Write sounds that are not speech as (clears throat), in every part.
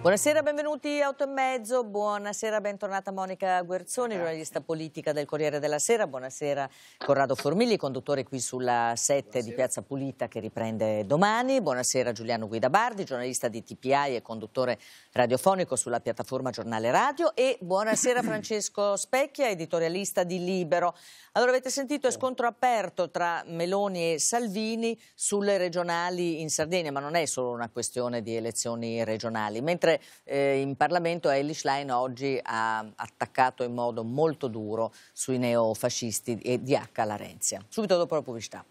Buonasera, benvenuti a 8 e mezzo, buonasera, bentornata Monica Guerzoni, giornalista politica del Corriere della Sera, buonasera Corrado Formigli, conduttore qui sulla 7 buonasera. di Piazza Pulita che riprende domani, buonasera Giuliano Guidabardi, giornalista di TPI e conduttore radiofonico sulla piattaforma Giornale Radio e buonasera (coughs) Francesco Specchia, editorialista di Libero. Allora avete sentito è scontro aperto tra Meloni e Salvini sulle regionali in Sardegna, ma non è solo una questione di elezioni regionali, mentre Mentre eh, in Parlamento Ellie Schlein oggi ha attaccato in modo molto duro sui neofascisti e di H. Larenzia. Subito dopo la pubblicità.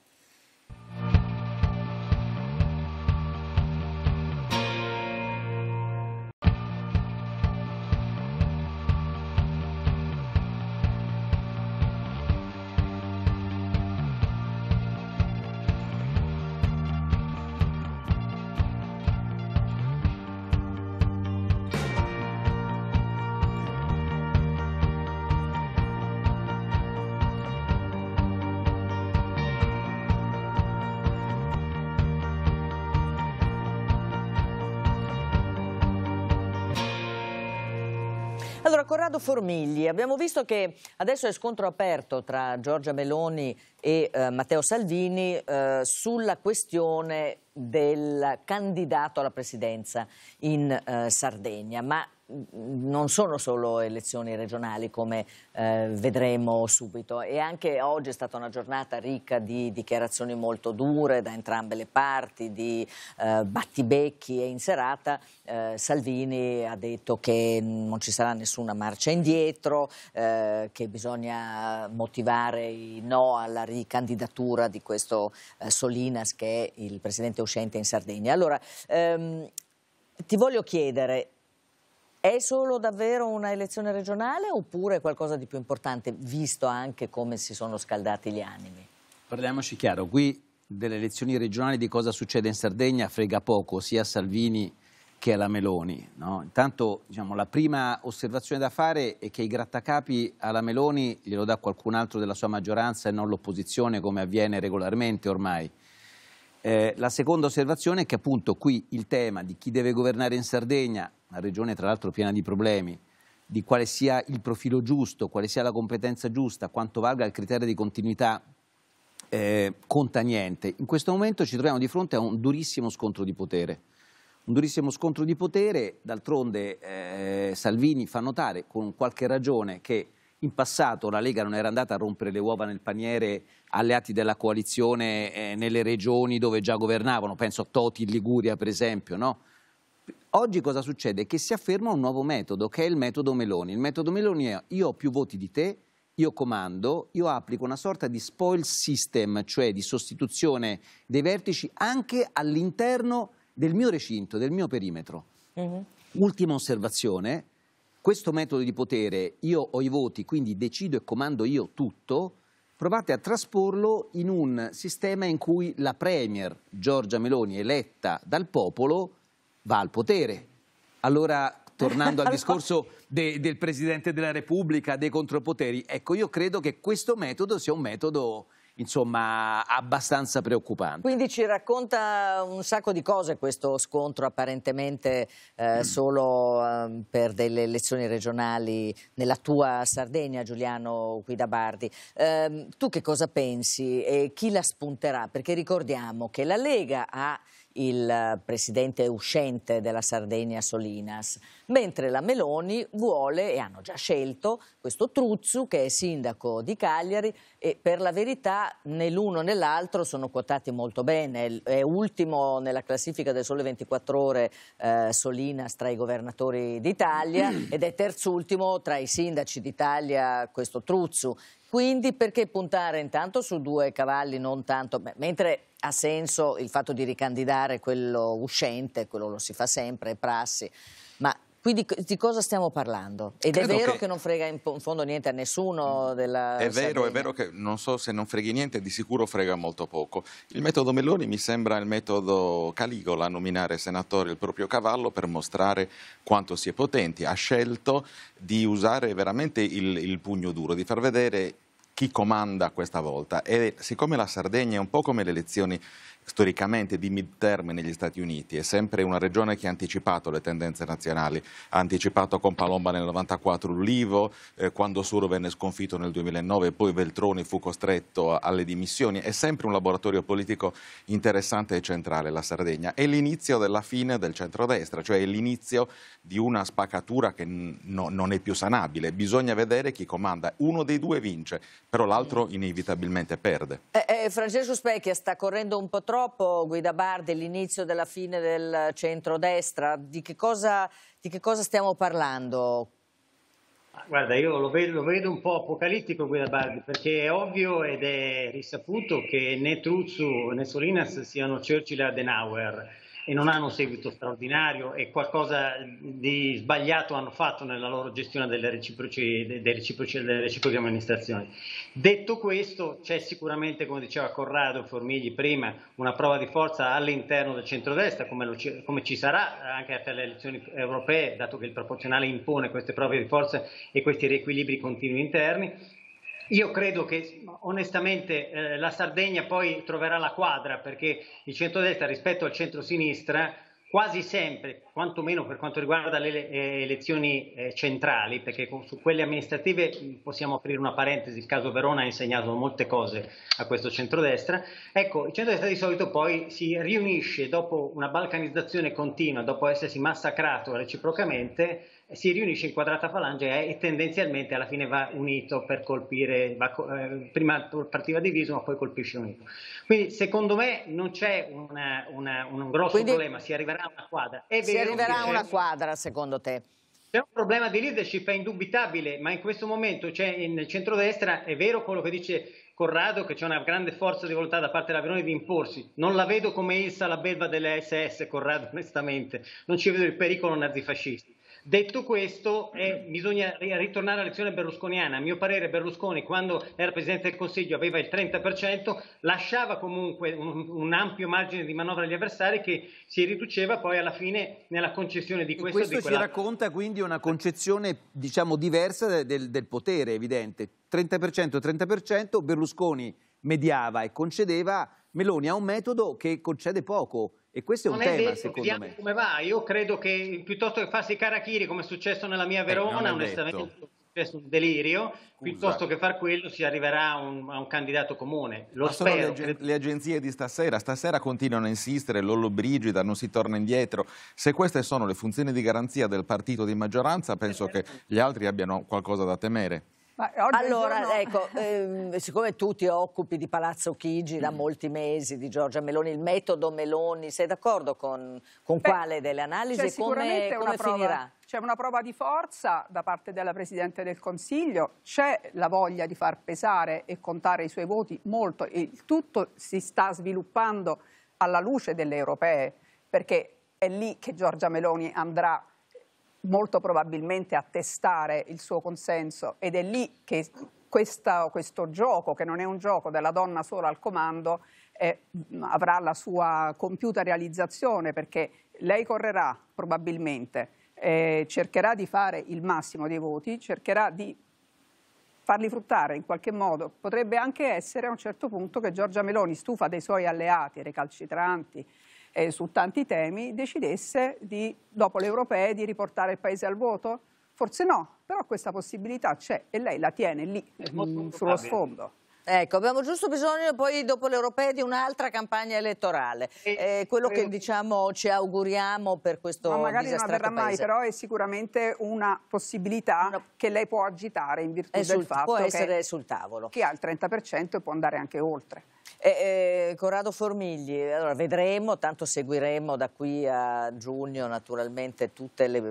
Corrado Formigli, abbiamo visto che adesso è scontro aperto tra Giorgia Meloni e eh, Matteo Salvini eh, sulla questione del candidato alla presidenza in eh, Sardegna, ma non sono solo elezioni regionali come eh, vedremo subito e anche oggi è stata una giornata ricca di dichiarazioni molto dure da entrambe le parti, di eh, battibecchi e in serata eh, Salvini ha detto che non ci sarà nessuna marcia indietro, eh, che bisogna motivare i no alla ricandidatura di questo eh, Solinas che è il presidente uscente in Sardegna. Allora, ehm, ti voglio chiedere è solo davvero una elezione regionale oppure qualcosa di più importante, visto anche come si sono scaldati gli animi? Parliamoci chiaro, qui delle elezioni regionali di cosa succede in Sardegna frega poco sia a Salvini che alla Meloni. No? Intanto diciamo, la prima osservazione da fare è che i grattacapi alla Meloni glielo dà qualcun altro della sua maggioranza e non l'opposizione come avviene regolarmente ormai. Eh, la seconda osservazione è che appunto qui il tema di chi deve governare in Sardegna una regione tra l'altro piena di problemi, di quale sia il profilo giusto, quale sia la competenza giusta, quanto valga il criterio di continuità, eh, conta niente. In questo momento ci troviamo di fronte a un durissimo scontro di potere. Un durissimo scontro di potere, d'altronde eh, Salvini fa notare con qualche ragione che in passato la Lega non era andata a rompere le uova nel paniere alleati della coalizione eh, nelle regioni dove già governavano, penso a Toti in Liguria per esempio, no? Oggi cosa succede? Che si afferma un nuovo metodo, che è il metodo Meloni. Il metodo Meloni è io ho più voti di te, io comando, io applico una sorta di spoil system, cioè di sostituzione dei vertici anche all'interno del mio recinto, del mio perimetro. Mm -hmm. Ultima osservazione, questo metodo di potere, io ho i voti, quindi decido e comando io tutto, provate a trasporlo in un sistema in cui la Premier Giorgia Meloni, eletta dal popolo, va al potere. Allora, tornando al (laughs) discorso de, del Presidente della Repubblica, dei contropoteri, ecco, io credo che questo metodo sia un metodo insomma abbastanza preoccupante. Quindi ci racconta un sacco di cose questo scontro apparentemente eh, mm. solo eh, per delle elezioni regionali nella tua Sardegna Giuliano qui Guidabardi. Eh, tu che cosa pensi e chi la spunterà? Perché ricordiamo che la Lega ha il presidente uscente della Sardegna Solinas, mentre la Meloni vuole, e hanno già scelto, questo Truzzu che è sindaco di Cagliari e per la verità né l'uno né l'altro sono quotati molto bene, è ultimo nella classifica del Sole 24 Ore eh, Solinas tra i governatori d'Italia (clears throat) ed è terzultimo tra i sindaci d'Italia questo Truzzu quindi perché puntare intanto su due cavalli, non tanto, Beh, mentre ha senso il fatto di ricandidare quello uscente, quello lo si fa sempre, è prassi, quindi di cosa stiamo parlando? Ed Credo è vero che... che... non frega in fondo niente a nessuno della È vero, Sardegna. è vero che non so se non freghi niente, di sicuro frega molto poco. Il metodo Meloni mi sembra il metodo Caligola a nominare senatore il proprio cavallo per mostrare quanto si è potenti. Ha scelto di usare veramente il, il pugno duro, di far vedere chi comanda questa volta. E siccome la Sardegna è un po' come le elezioni storicamente di mid term negli Stati Uniti, è sempre una regione che ha anticipato le tendenze nazionali, ha anticipato con Palomba nel 94 l'Ulivo, eh, quando Suro venne sconfitto nel 2009, poi Veltroni fu costretto alle dimissioni, è sempre un laboratorio politico interessante e centrale la Sardegna, è l'inizio della fine del centrodestra, cioè è l'inizio di una spaccatura che no, non è più sanabile, bisogna vedere chi comanda, uno dei due vince, però l'altro inevitabilmente perde. Eh, eh, Francesco Specchia sta correndo un po' troppo purtroppo Guida Bardi, l'inizio della fine del centrodestra, di che cosa, di che cosa stiamo parlando? Guarda, io lo vedo, lo vedo, un po' apocalittico Guida Bardi, perché è ovvio ed è risaputo che né Truzzo né Solinas siano Churchill e Adenauer e non hanno un seguito straordinario e qualcosa di sbagliato hanno fatto nella loro gestione delle reciproci, delle reciproci, delle reciproci amministrazioni. Detto questo, c'è sicuramente, come diceva Corrado Formigli prima, una prova di forza all'interno del centrodestra, come, lo, come ci sarà anche per le elezioni europee, dato che il proporzionale impone queste prove di forza e questi riequilibri continui interni io credo che onestamente eh, la Sardegna poi troverà la quadra perché il centrodestra rispetto al centrosinistra quasi sempre, quantomeno per quanto riguarda le eh, elezioni eh, centrali, perché con, su quelle amministrative mm, possiamo aprire una parentesi, il caso Verona ha insegnato molte cose a questo centrodestra, ecco, il centrodestra di solito poi si riunisce dopo una balcanizzazione continua, dopo essersi massacrato reciprocamente, si riunisce in quadrata falange e tendenzialmente alla fine va unito per colpire, va, eh, prima partiva diviso ma poi colpisce unito. Quindi secondo me non c'è una, una, un grosso Quindi problema, si arriverà a una quadra. È si arriverà a una quadra secondo te? C'è un problema di leadership, è indubitabile, ma in questo momento c'è nel centrodestra, è vero quello che dice Corrado che c'è una grande forza di volontà da parte della Verone di imporsi. Non la vedo come Ilsa la belva delle SS, Corrado, onestamente. Non ci vedo il pericolo nazifascista. Detto questo, eh, bisogna ritornare alla lezione berlusconiana. A mio parere Berlusconi, quando era Presidente del Consiglio, aveva il 30%, lasciava comunque un, un ampio margine di manovra agli avversari che si riduceva poi alla fine nella concessione di questo e, questo di quella. Questo si racconta quindi una concezione diciamo, diversa del, del potere, evidente. 30%, 30%, Berlusconi mediava e concedeva, Meloni ha un metodo che concede poco e questo è un non tema, è detto, secondo me. come va. Io credo che piuttosto che farsi carachiri, come è successo nella mia eh, Verona, eh, onestamente è successo un delirio, Scusa. piuttosto che far quello si arriverà un, a un, candidato comune. Lo Ma spero. Le, ag le, agenzie di stasera, stasera continuano a insistere, Lollo Brigida, non si torna indietro. Se queste sono le funzioni di garanzia del partito di maggioranza, penso che gli altri abbiano qualcosa da temere allora, ecco, ehm, siccome tu ti occupi di Palazzo Chigi da mm. molti mesi, di Giorgia Meloni, il metodo Meloni, sei d'accordo con, con Beh, quale delle analisi e come, come prova, finirà? C'è una prova di forza da parte della Presidente del Consiglio, c'è la voglia di far pesare e contare i suoi voti molto, e tutto si sta sviluppando alla luce delle europee, perché è lì che Giorgia Meloni andrà a molto probabilmente a testare il suo consenso ed è lì che questa, questo gioco, che non è un gioco della donna sola al comando, eh, avrà la sua compiuta realizzazione perché lei correrà probabilmente, eh, cercherà di fare il massimo dei voti, cercherà di farli fruttare in qualche modo. Potrebbe anche essere a un certo punto che Giorgia Meloni, stufa dei suoi alleati recalcitranti, eh, su tanti temi decidesse di, dopo le europee di riportare il Paese al voto? Forse no, però questa possibilità c'è e lei la tiene lì, mm, sullo sfondo. Ecco, abbiamo giusto bisogno poi dopo l'Europea di un'altra campagna elettorale. Eh, eh quello che diciamo ci auguriamo per questo Ma magari non avverrà mai, paese. però è sicuramente una possibilità una... che lei può agitare in virtù è del sul, fatto può essere che, sul tavolo. che il 30% può andare anche oltre. Eh, eh, Corrado Formigli, allora, vedremo, tanto seguiremo da qui a giugno naturalmente tutte le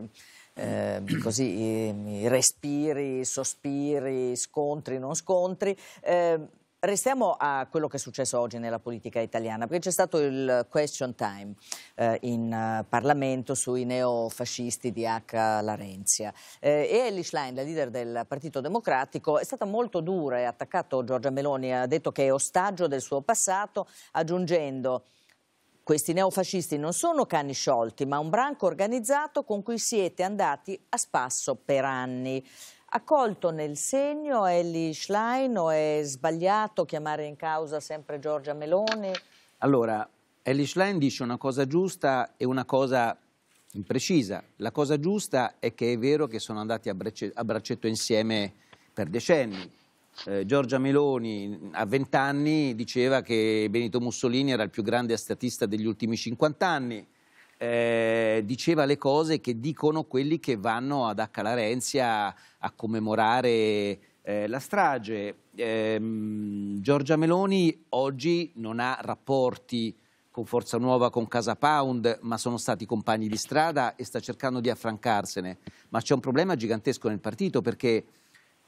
Ehm, (clears throat) così, ehm, respiri, sospiri, scontri, non scontri. Eh, Restiamo a quello che è successo oggi nella politica italiana, perché c'è stato il question time eh, in uh, Parlamento sui neofascisti di H. Larenzia. Eh, e Ellie Schlein, la leader del Partito Democratico, è stata molto dura e ha attaccato Giorgia Meloni, ha detto che è ostaggio del suo passato, aggiungendo questi neofascisti non sono cani sciolti, ma un branco organizzato con cui siete andati a spasso per anni. Accolto nel segno Ellie Schlein o è sbagliato chiamare in causa sempre Giorgia Meloni? Allora, Ellie Schlein dice una cosa giusta e una cosa imprecisa. La cosa giusta è che è vero che sono andati a, braccetto insieme per decenni eh, Giorgia Meloni a 20 anni diceva che Benito Mussolini era il più grande statista degli ultimi 50 anni, eh, diceva le cose che dicono quelli che vanno ad Accalarenzia a commemorare eh, la strage. Ehm, Giorgia Meloni oggi non ha rapporti con Forza Nuova, con Casa Pound, ma sono stati compagni di strada e sta cercando di affrancarsene. Ma c'è un problema gigantesco nel partito perché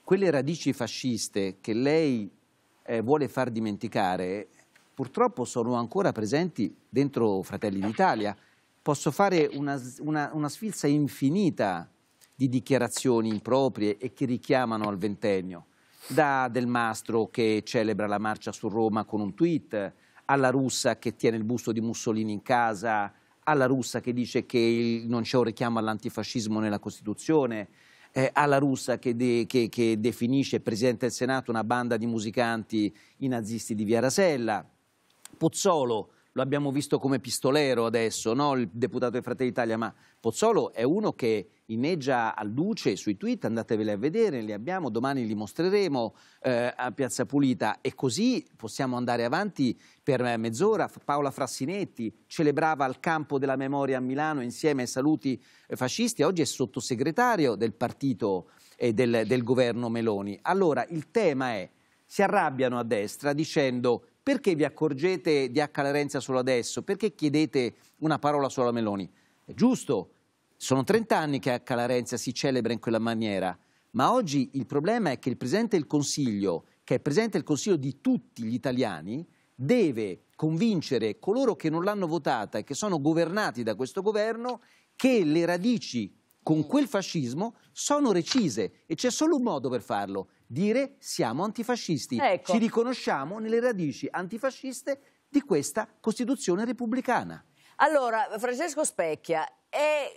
quelle radici fasciste che lei eh, vuole far dimenticare purtroppo sono ancora presenti dentro Fratelli d'Italia. Posso fare una, una, una sfilza infinita di dichiarazioni improprie e che richiamano al ventennio, da Del Mastro che celebra la marcia su Roma con un tweet, alla russa che tiene il busto di Mussolini in casa, alla russa che dice che il, non c'è un richiamo all'antifascismo nella Costituzione, eh, alla russa che, de, che, che definisce Presidente del Senato una banda di musicanti i nazisti di Via Rasella, Pozzolo lo abbiamo visto come pistolero adesso, no? il deputato dei Fratelli d'Italia, ma Pozzolo è uno che inneggia al duce sui tweet, andateveli a vedere, li abbiamo, domani li mostreremo eh, a Piazza Pulita e così possiamo andare avanti per mezz'ora. Paola Frassinetti celebrava al campo della memoria a Milano insieme ai saluti eh, fascisti, oggi è sottosegretario del partito e del, del governo Meloni. Allora il tema è, si arrabbiano a destra dicendo perché vi accorgete di H. Larenza solo adesso? Perché chiedete una parola solo a Meloni? È giusto, sono 30 anni che H. Larenza si celebra in quella maniera, ma oggi il problema è che il Presidente del Consiglio, che è Presidente del Consiglio di tutti gli italiani, deve convincere coloro che non l'hanno votata e che sono governati da questo governo che le radici con quel fascismo sono recise e c'è solo un modo per farlo, dire siamo antifascisti, ecco. ci riconosciamo nelle radici antifasciste di questa Costituzione repubblicana. Allora, Francesco Specchia, è...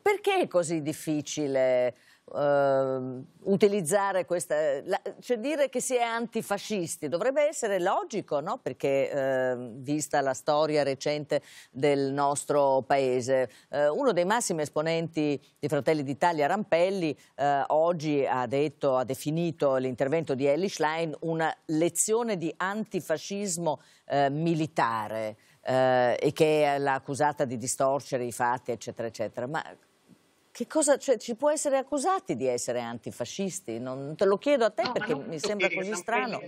perché è così difficile Uh, utilizzare questa, la, cioè dire che si è antifascisti dovrebbe essere logico, no? perché uh, vista la storia recente del nostro paese, uh, uno dei massimi esponenti di Fratelli d'Italia, Rampelli, eh, oggi ha, detto, ha definito l'intervento di Ellie Schlein una lezione di antifascismo eh, militare. e che l'ha accusata di distorcere i fatti, eccetera, eccetera. Ma che cosa, cioè, ci può essere accusati di essere antifascisti? Non te lo chiedo a te no, perché mi sembra così Rampelli, strano.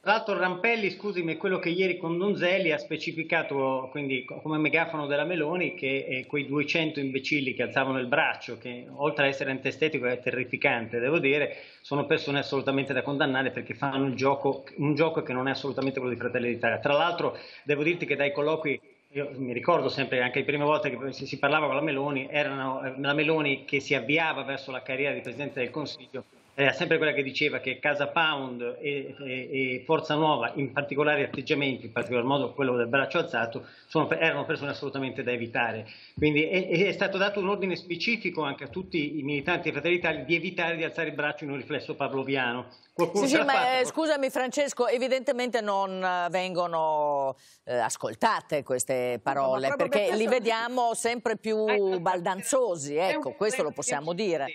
Tra l'altro Rampelli, scusami, è quello che ieri con Donzelli ha specificato quindi, come megafono della Meloni che eh, quei 200 imbecilli che alzavano il braccio, che oltre ad essere antestetico è terrificante, devo dire, sono persone assolutamente da condannare perché fanno gioco, un gioco che non è assolutamente quello di Fratelli d'Italia. Tra l'altro devo dirti che dai colloqui io mi ricordo sempre anche le prime volte che si parlava con la Meloni, erano eh, la Meloni che si avviava verso la carriera di Presidente del Consiglio era sempre quella che diceva che Casa Pound e, e, e, Forza Nuova, in particolari atteggiamenti, in particolar modo quello del braccio alzato, sono, erano persone assolutamente da evitare. Quindi è, è, stato dato un ordine specifico anche a tutti i militanti Fratelli Italia di evitare di alzare il braccio in un riflesso pavloviano. sì, sì, ma fatto? Eh, scusami Francesco, evidentemente non eh, vengono eh, ascoltate queste parole, no, perché li vediamo sempre più baldanzosi, ecco, questo lo possiamo dire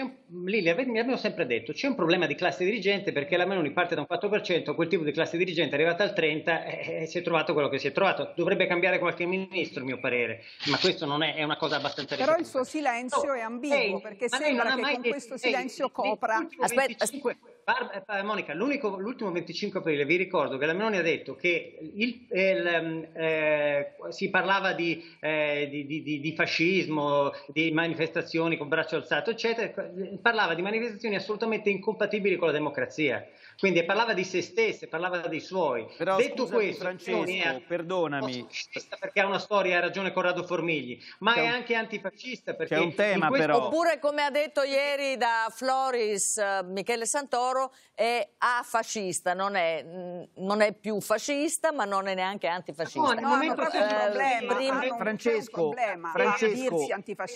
un, lì le abbiamo sempre detto, c'è un problema di classe dirigente perché la Meloni parte da un 4%, quel tipo di classe dirigente è arrivata al 30% e si è trovato quello che si è trovato. Dovrebbe cambiare qualche ministro, a mio parere, ma questo non è, è una cosa abbastanza Però risultata. il suo silenzio no, è ambiguo, lei, perché sembra che con detto, questo silenzio lei, copra... Aspetta, 25... Barb- eh, Monica, l'ultimo 25 aprile vi ricordo che la Meloni ha detto che il, eh, il, ehm, eh, si parlava di, eh, di, di, di, fascismo, di manifestazioni con braccio alzato, eccetera, eh, parlava di manifestazioni assolutamente incompatibili con la democrazia. Quindi parlava di se stesse, parlava dei suoi. Però, Detto questo, Francesco, è perdonami. fascista perché ha una storia, ha ragione Corrado Formigli, ma un, è anche antifascista perché... C'è un tema questo... però. Oppure come ha detto ieri da Floris uh, Michele Santoro, Moro è afascista, non è, mm, non è più fascista ma non è neanche antifascista. No, no, no, proprio eh, prima... Francesco, problema. Francesco,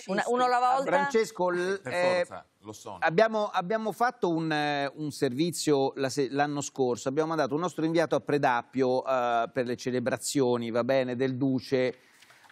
una, uno alla volta. Francesco, l, eh, abbiamo, abbiamo, fatto un, eh, un servizio l'anno scorso, abbiamo mandato un nostro inviato a Predappio eh, per le celebrazioni, va bene, del Duce.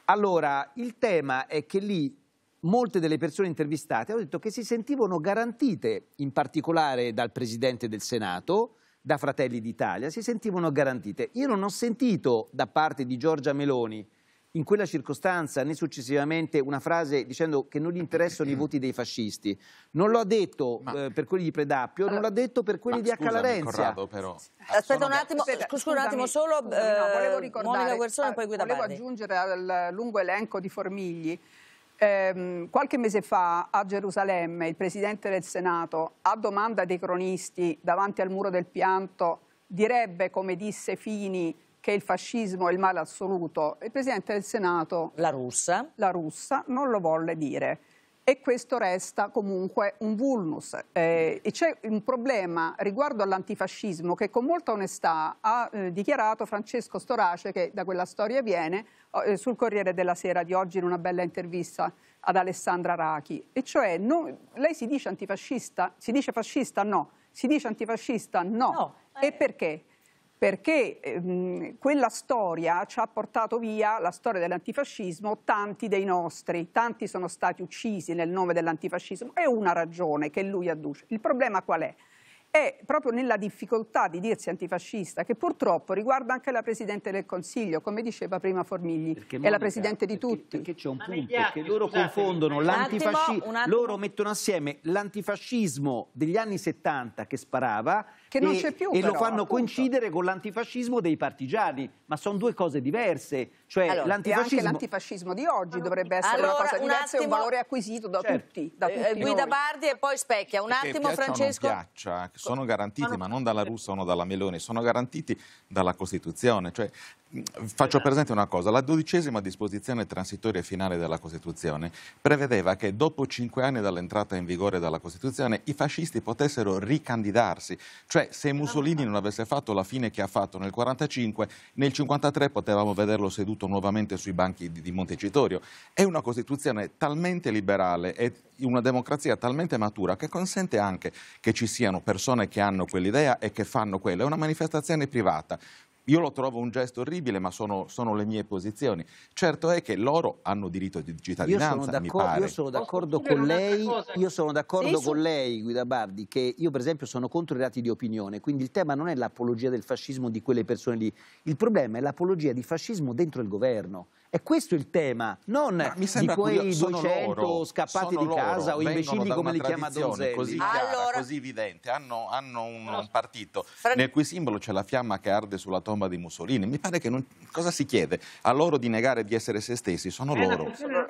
Allora, il tema è che lì molte delle persone intervistate hanno detto che si sentivano garantite, in particolare dal Presidente del Senato, da Fratelli d'Italia, si sentivano garantite. Io non ho sentito da parte di Giorgia Meloni in quella circostanza né successivamente una frase dicendo che non gli interessano i voti dei fascisti. Non l'ho detto ma, eh, per quelli di Predappio, allora, non l'ha detto per quelli di Accalarenzia. Aspetta un attimo, Aspetta, scusa scusami, un attimo solo, scusami, no, volevo eh, ricordare, Monica Guerzone, poi Guida Volevo Bardi. aggiungere al lungo elenco di formigli Ehm, qualche mese fa a Gerusalemme il Presidente del Senato, a domanda dei cronisti davanti al muro del pianto, direbbe, come disse Fini, che il fascismo è il male assoluto. Il Presidente del Senato... La russa. La russa non lo volle dire e questo resta comunque un vulnus. Eh, e c'è un problema riguardo all'antifascismo che con molta onestà ha eh, dichiarato Francesco Storace, che da quella storia viene, oh, eh, sul Corriere della Sera di oggi in una bella intervista ad Alessandra Rachi. E cioè, non, lei si dice antifascista? Si dice fascista? No. Si dice antifascista? No. no. E perché? perché ehm, quella storia ci ha portato via, la storia dell'antifascismo, tanti dei nostri, tanti sono stati uccisi nel nome dell'antifascismo, è una ragione che lui adduce. Il problema qual è? è proprio nella difficoltà di dirsi antifascista, che purtroppo riguarda anche la Presidente del Consiglio, come diceva prima Formigli, perché è Monica, la Presidente di perché, tutti. Perché c'è un punto, che loro scusate, confondono l'antifascismo, loro mettono assieme l'antifascismo degli anni 70 che sparava che non c'è più. E però, lo fanno appunto. coincidere con l'antifascismo dei partigiani, ma sono due cose diverse. Cioè, allora, l'antifascismo... anche l'antifascismo di oggi ah, dovrebbe essere allora, una cosa diversa, un attimo... è un valore acquisito da certo. tutti. Da eh, tutti eh, Guida Bardi e poi Specchia. Un eh, attimo, Francesco. Piaccia, sono garantiti, ma non... ma non dalla Russa o dalla Meloni, sono garantiti dalla Costituzione. Cioè, faccio esatto. presente una cosa, la dodicesima disposizione transitoria finale della Costituzione prevedeva che dopo cinque anni dall'entrata in vigore della Costituzione i fascisti potessero ricandidarsi, cioè cioè, se Mussolini non avesse fatto la fine che ha fatto nel 1945, nel 1953 potevamo vederlo seduto nuovamente sui banchi di, di Montecitorio. È una Costituzione talmente liberale e una democrazia talmente matura che consente anche che ci siano persone che hanno quell'idea e che fanno quella. È una manifestazione privata. Io lo trovo un gesto orribile, ma sono, sono, le mie posizioni. Certo è che loro hanno diritto di cittadinanza, io sono, io sono d'accordo con lei, io sono d'accordo con lei, Guida Bardi, che io per esempio sono contro i reati di opinione, quindi il tema non è l'apologia del fascismo di quelle persone lì, il problema è l'apologia di fascismo dentro il governo. E questo è il tema, non di quei 200 loro, scappati di casa loro, o imbecilli come li chiama Donzelli. Così chiara, allora... così evidente, hanno, hanno un, no. un, partito Fra... nel cui simbolo c'è la fiamma che arde sulla tomba di Mussolini. Mi pare che non... cosa si chiede? A loro di negare di essere se stessi, sono è loro. Questione...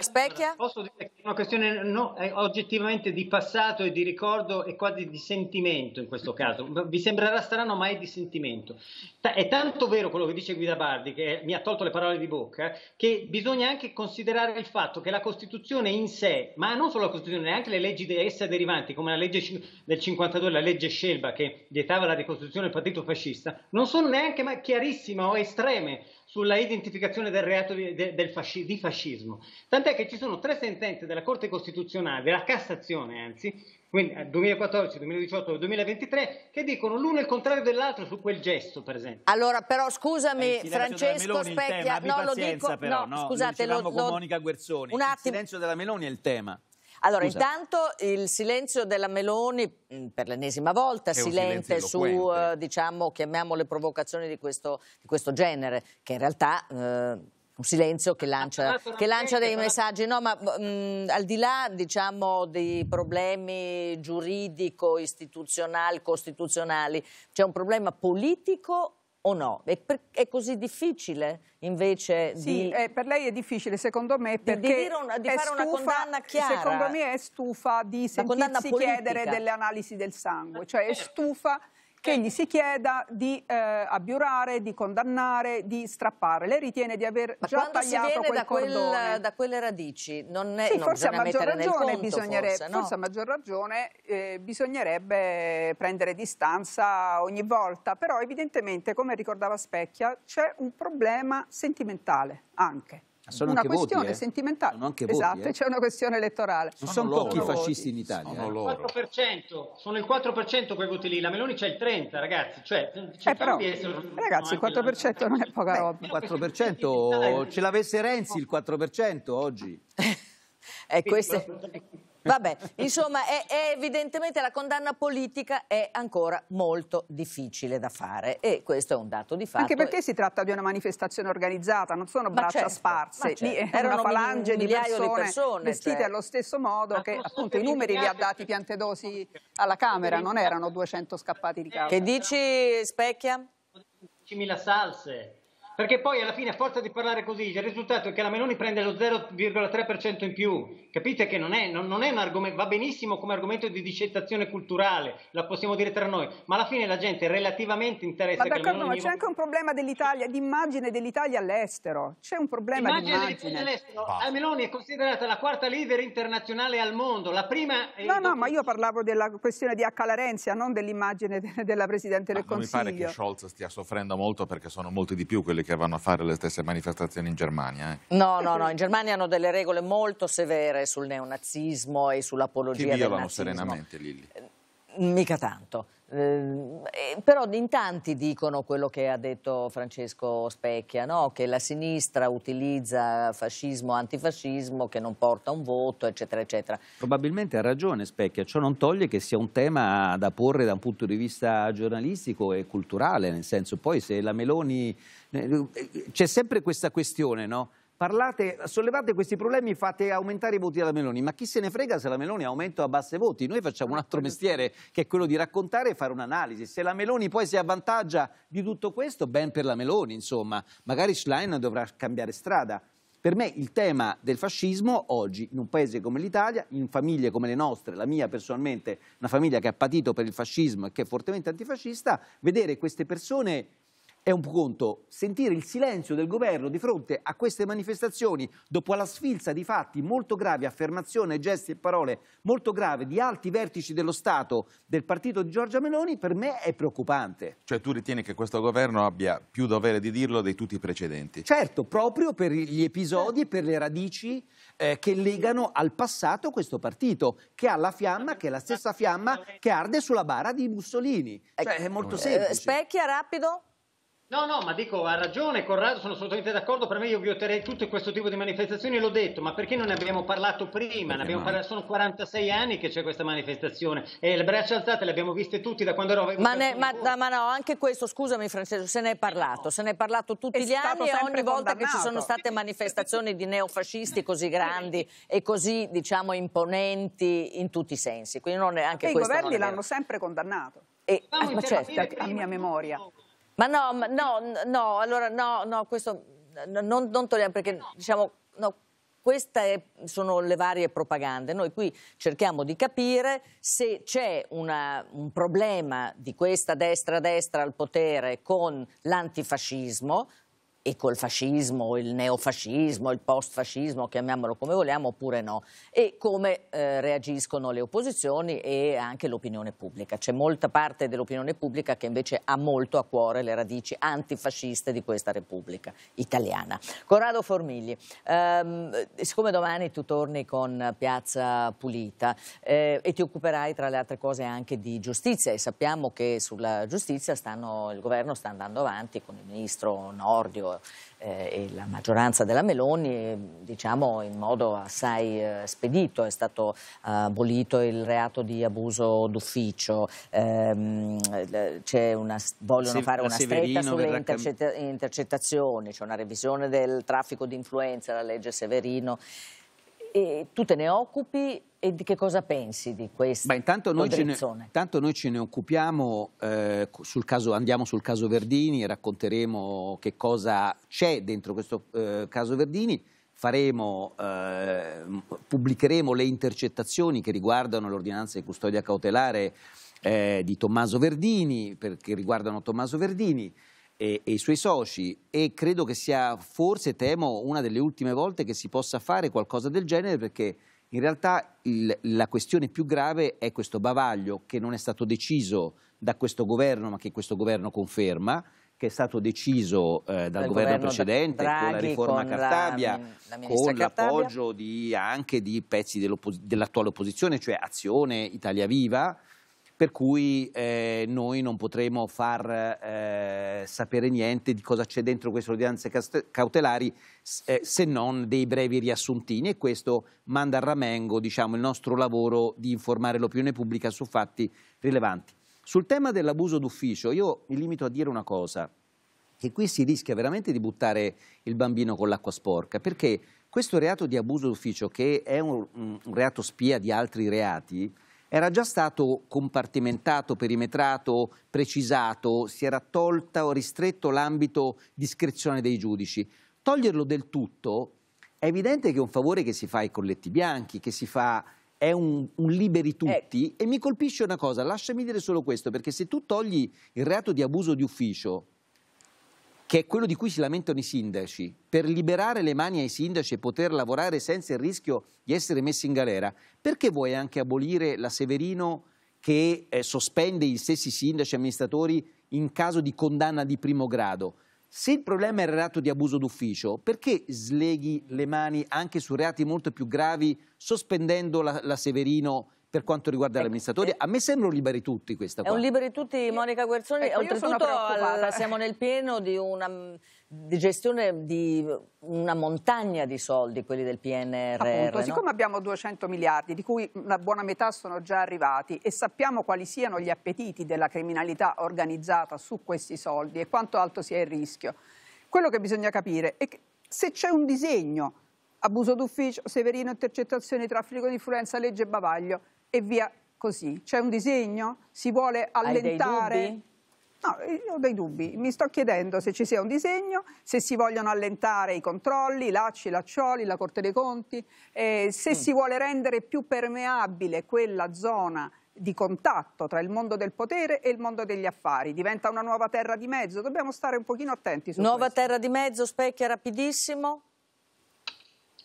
Specchia? Posso dire che è una questione no, è oggettivamente di passato e di ricordo e quasi di sentimento in questo caso. Vi sembrerà strano, ma è di sentimento. È tanto vero quello che dice Guida Bardi, che mi ha tolto le parole di bocca, eh, che bisogna anche considerare il fatto che la Costituzione in sé, ma non solo la Costituzione, neanche le leggi da essa derivanti, come la legge del 52, la legge Scelba, che vietava la ricostruzione del partito fascista, non sono neanche chiarissime o estreme sulla identificazione del reato di, del fasci, di fascismo. Tant'è che ci sono tre sentenze della Corte Costituzionale, della Cassazione anzi, quindi 2014, 2018, 2023, che dicono l'uno il contrario dell'altro su quel gesto, per esempio. Allora, però scusami, eh, Francesco Specchia, no, lo dico, però, no, no, scusate, lo, lo, con Monica Guerzoni. Un attimo. Il silenzio della Meloni è il tema. Allora, Scusa. intanto il silenzio della Meloni, mm, per l'ennesima volta, silente su, eh, diciamo, chiamiamole provocazioni di questo, di questo, genere, che in realtà... Eh, un silenzio che lancia, ah, che lancia dei messaggi. No, ma mh, mm, al di là diciamo, dei problemi giuridico, istituzionali, costituzionali, c'è un problema politico o no? È, per, è, così difficile invece sì, di... Eh, per lei è difficile secondo me perché di, di, un, di fare stufa, una condanna chiara. Secondo me è stufa di sentirsi chiedere delle analisi del sangue, eh, cioè è certo. stufa che gli si chieda di eh, abbiurare, di condannare, di strappare. Lei ritiene di aver Ma già tagliato quel da quel, cordone. da quelle radici non è sì, non forse, a maggior, ragione, conto, forse, no? forse a maggior ragione eh, bisognerebbe prendere distanza ogni volta, però evidentemente come ricordava Specchia c'è un problema sentimentale anche sono una questione voti, eh? sentimentale. Voti, esatto, eh? c'è una questione elettorale. Non sono, sono pochi i fascisti in Italia. Sono, eh. sono, il 4% quei voti lì, la Meloni c'è il 30%, ragazzi. Cioè, eh, però, ragazzi, il 4% non è poca roba. Il 4% ce l'avesse Renzi il 4% oggi. è (laughs) questo... Vabbè, insomma, è, è evidentemente la condanna politica è ancora molto difficile da fare e questo è un dato di fatto. Anche perché si tratta di una manifestazione organizzata, non sono ma braccia certo, sparse, certo. Erano una falange di persone, di persone, vestite cioè. allo stesso modo ma ah, che appunto i numeri li ha dati Piantedosi alla Camera, non erano 200 scappati di casa. Che dici Specchia? 10.000 salse. Perché poi alla fine, a forza di parlare così, il risultato è che la Meloni prende lo 0,3% in più. Capite che non è, non, non è un argomento, va benissimo come argomento di discettazione culturale, la possiamo dire tra noi, ma alla fine la gente relativamente interessa. Ma d'accordo, ma c'è anche un problema dell'Italia, di immagine dell'Italia all'estero. C'è un problema immagine di immagine all'estero. La Meloni è considerata la quarta leader internazionale al mondo, la prima... No, no, ma io parlavo della questione di H. Larenzia, non dell'immagine della Presidente del ma Consiglio. Ecco, non mi pare che Scholz stia soffrendo molto perché sono molti di più quelli quelli che vanno a fare le stesse manifestazioni in Germania. Eh. No, no, no, in Germania hanno delle regole molto severe sul neonazismo e sull'apologia del nazismo. Che violano serenamente, Lilli. Eh, mica tanto. Eh, eh, però in tanti dicono quello che ha detto Francesco Specchia, no? che la sinistra utilizza fascismo, antifascismo, che non porta un voto, eccetera, eccetera. Probabilmente ha ragione Specchia, ciò non toglie che sia un tema da porre da un punto di vista giornalistico e culturale, nel senso poi se la Meloni eh, c'è sempre questa questione, no? Parlate, sollevate questi problemi, fate aumentare i voti alla Meloni, ma chi se ne frega se la Meloni aumenta o abbassa i voti? Noi facciamo un altro certo. mestiere che è quello di raccontare e fare un'analisi. Se la Meloni poi si avvantaggia di tutto questo, ben per la Meloni, insomma, magari Schlein dovrà cambiare strada. Per me il tema del fascismo oggi in un paese come l'Italia, in famiglie come le nostre, la mia personalmente, una famiglia che ha patito per il fascismo e che è fortemente antifascista, vedere queste persone è un conto sentire il silenzio del governo di fronte a queste manifestazioni dopo la sfilza di fatti molto gravi, affermazioni, gesti e parole molto grave di alti vertici dello Stato del partito di Giorgia Meloni, per me è preoccupante. Cioè tu ritieni che questo governo abbia più dovere di dirlo di tutti i precedenti? Certo, proprio per gli episodi per le radici eh, che legano al passato questo partito, che ha la fiamma, che è la stessa fiamma che arde sulla bara di Mussolini. Cioè, è molto eh, semplice. Specchia, rapido. No, no, ma dico, ha ragione Corrado, sono assolutamente d'accordo, per me io vioterei tutto questo tipo di manifestazioni, l'ho detto, ma perché non ne abbiamo parlato prima? Abbiamo parlato, sono 46 anni che c'è questa manifestazione e le braccia alzate le abbiamo viste tutti da quando ero... Ma, ne, ma, ma no, anche questo, scusami Francesco, se ne è parlato, no. se ne è parlato tutti è gli anni e ogni volta che ci sono state manifestazioni di neofascisti così grandi e così, diciamo, imponenti in tutti i sensi, quindi non è anche Perché questo... I governi l'hanno sempre condannato. E, diciamo ah, certo, a certo, mia memoria. Ma no, ma no, no, allora no, no, questo non, non togliamo perché no. diciamo... No, queste sono le varie propagande. Noi qui cerchiamo di capire se c'è un problema di questa destra-destra al potere con l'antifascismo, e col fascismo, il neofascismo, il postfascismo, chiamiamolo come vogliamo, oppure no, e come eh, reagiscono le opposizioni e anche l'opinione pubblica. C'è molta parte dell'opinione pubblica che invece ha molto a cuore le radici antifasciste di questa Repubblica italiana. Corrado Formigli, ehm, siccome domani tu torni con Piazza Pulita eh, e ti occuperai tra le altre cose anche di giustizia e sappiamo che sulla giustizia stanno, il governo sta andando avanti con il ministro Nordio Governo eh, e la maggioranza della Meloni diciamo in modo assai eh, spedito, è stato eh, abolito il reato di abuso d'ufficio, ehm, una, vogliono Se, fare una stretta sulle intercetta, intercettazioni, c'è una revisione del traffico di influenza, la legge Severino e tu te ne occupi e di che cosa pensi di questa Beh, intanto, noi ne, intanto, noi ce ne, occupiamo, eh, sul caso, andiamo sul caso Verdini, racconteremo che cosa c'è dentro questo eh, caso Verdini, faremo, eh, pubblicheremo le intercettazioni che riguardano l'ordinanza di custodia cautelare eh, di Tommaso Verdini, perché riguardano Tommaso Verdini e, e i suoi soci e credo che sia forse, temo, una delle ultime volte che si possa fare qualcosa del genere perché in realtà il, la questione più grave è questo bavaglio che non è stato deciso da questo governo ma che questo governo conferma che è stato deciso eh, dal, dal, governo, governo precedente Draghi, con la riforma con Cartabia, la, la con l'appoggio anche di pezzi dell'attuale opposizione, cioè Azione, Italia Viva, per cui eh, noi non potremo far eh, sapere niente di cosa c'è dentro queste ordinanze cautelari eh, se non dei brevi riassuntini e questo manda a ramengo diciamo, il nostro lavoro di informare l'opinione pubblica su fatti rilevanti. Sul tema dell'abuso d'ufficio io mi limito a dire una cosa, che qui si rischia veramente di buttare il bambino con l'acqua sporca, perché questo reato di abuso d'ufficio, che è un, un reato spia di altri reati, era già stato compartimentato, perimetrato, precisato, si era tolta o ristretto l'ambito discrezione dei giudici. Toglierlo del tutto è evidente che è un favore che si fa ai colletti bianchi, che si fa è un, un, liberi eh. tutti eh. e mi colpisce una cosa, lasciami dire solo questo, perché se tu togli il reato di abuso di ufficio che è quello di cui si lamentano i sindaci, per liberare le mani ai sindaci e poter lavorare senza il rischio di essere messi in galera, perché vuoi anche abolire la Severino che eh, sospende gli stessi sindaci e amministratori in caso di condanna di primo grado? Se il problema è il reato di abuso d'ufficio, perché sleghi le mani anche su reati molto più gravi sospendendo la, la Severino per quanto riguarda ecco, gli amministratori. Eh. A me sembrano liberi tutti questa cosa. È un liberi tutti Monica Guerzoni, ecco, oltretutto al, siamo nel pieno di una di gestione di una montagna di soldi, quelli del PNRR. Appunto, no? siccome abbiamo 200 miliardi, di cui una buona metà sono già arrivati, e sappiamo quali siano gli appetiti della criminalità organizzata su questi soldi e quanto alto sia il rischio, quello che bisogna capire è che se c'è un disegno, abuso d'ufficio, Severino, intercettazioni, traffico di influenza, legge bavaglio, e via così. C'è un disegno? Si vuole allentare? Hai dei dubbi? No, io ho dei dubbi. Mi sto chiedendo se ci sia un disegno, se si vogliono allentare i controlli, i lacci, i laccioli, la Corte dei Conti, eh, se mm. si vuole rendere più permeabile quella zona di contatto tra il mondo del potere e il mondo degli affari. Diventa una nuova terra di mezzo. Dobbiamo stare un pochino attenti su nuova questo. Nuova terra di mezzo, specchia rapidissimo.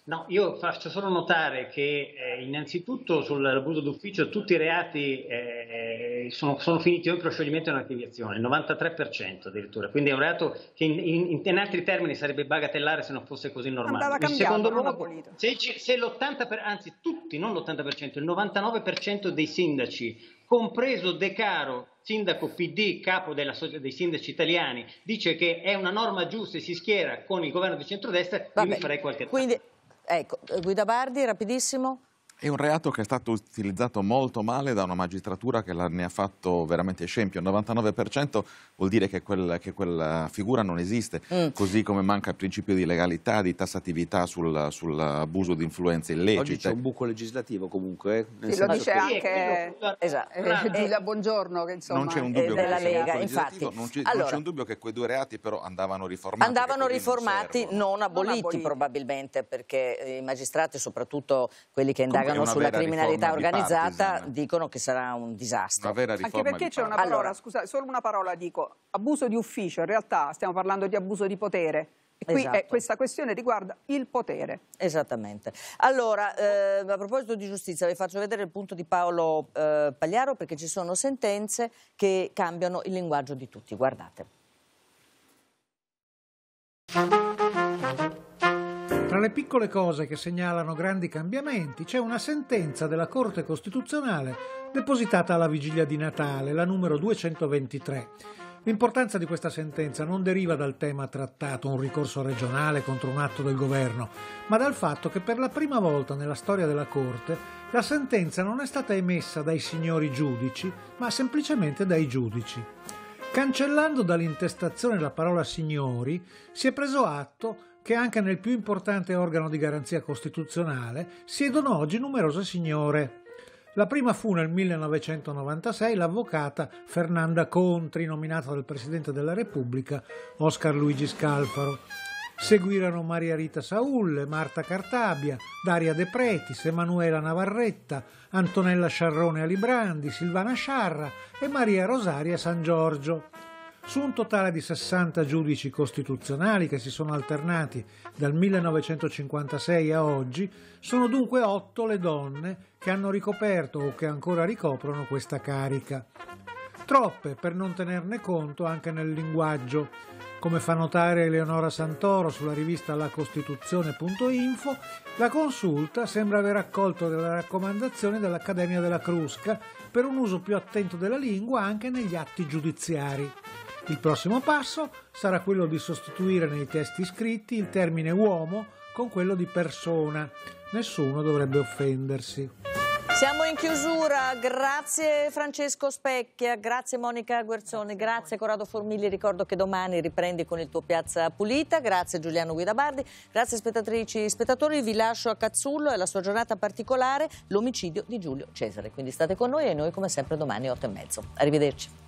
No, io faccio solo notare che eh, innanzitutto sull'abuso d'ufficio tutti i reati eh, sono, sono, finiti o in proscioglimento o in archiviazione, il 93% addirittura, quindi è un reato che in, in, in, altri termini sarebbe bagatellare se non fosse così normale. cambiato, secondo luogo, se, se l'80%, per, anzi tutti, non l'80%, il 99% dei sindaci, compreso De Caro, sindaco PD, capo della, dei sindaci italiani, dice che è una norma giusta e si schiera con il governo di centrodestra, Vabbè, io mi farei qualche... Quindi... Ecco, eh, Guida Bardi, rapidissimo. È un reato che è stato utilizzato molto male da una magistratura che ne ha fatto veramente scempio. Il 99% vuol dire che, quel, che, quella figura non esiste, mm. così come manca il principio di legalità, di tassatività sul, sull'abuso di influenze illecite. Oggi c'è un buco legislativo comunque. Eh? Sì, lo dice che... anche esatto. eh, Buongiorno insomma non c'è un dubbio della Lega. Infatti. Non, c'è, allora, un dubbio che quei due reati però andavano riformati. Andavano riformati, non, non, aboliti, non aboliti probabilmente perché i magistrati, soprattutto quelli che indagano indagano sulla criminalità organizzata dicono che sarà un disastro. Anche perché c'è una parola, allora, scusa, solo una parola dico, abuso di ufficio, in realtà stiamo parlando di abuso di potere. E eh, esatto. qui è, questa questione riguarda il potere. Esattamente. Allora, eh, a proposito di giustizia, vi faccio vedere il punto di Paolo eh, Pagliaro perché ci sono sentenze che cambiano il linguaggio di tutti. Guardate. Tra le piccole cose che segnalano grandi cambiamenti c'è una sentenza della Corte Costituzionale depositata alla vigilia di Natale, la numero 223. L'importanza di questa sentenza non deriva dal tema trattato, un ricorso regionale contro un atto del governo, ma dal fatto che per la prima volta nella storia della Corte la sentenza non è stata emessa dai signori giudici, ma semplicemente dai giudici. Cancellando dall'intestazione la parola signori, si è preso atto che anche nel più importante organo di garanzia costituzionale siedono oggi numerose signore. La prima fu nel 1996 l'avvocata Fernanda Contri, nominata dal Presidente della Repubblica Oscar Luigi Scalfaro. Seguirono Maria Rita Saulle, Marta Cartabia, Daria De Pretis, Emanuela Navarretta, Antonella Sciarrone Alibrandi, Silvana Sciarra e Maria Rosaria San Giorgio su un totale di 60 giudici costituzionali che si sono alternati dal 1956 a oggi, sono dunque 8 le donne che hanno ricoperto o che ancora ricoprono questa carica. Troppe per non tenerne conto anche nel linguaggio. Come fa notare Eleonora Santoro sulla rivista lacostituzione.info, la consulta sembra aver accolto delle raccomandazioni dell'Accademia della Crusca per un uso più attento della lingua anche negli atti giudiziari. Il prossimo passo sarà quello di sostituire nei testi scritti il termine uomo con quello di persona. Nessuno dovrebbe offendersi. Siamo in chiusura, grazie Francesco Specchia, grazie Monica Guerzoni, grazie Corrado Formigli, ricordo che domani riprendi con il tuo Piazza Pulita, grazie Giuliano Guidabardi, grazie spettatrici e spettatori, vi lascio a Cazzullo e alla sua giornata particolare, l'omicidio di Giulio Cesare, quindi state con noi e noi come sempre domani 8 e mezzo. Arrivederci.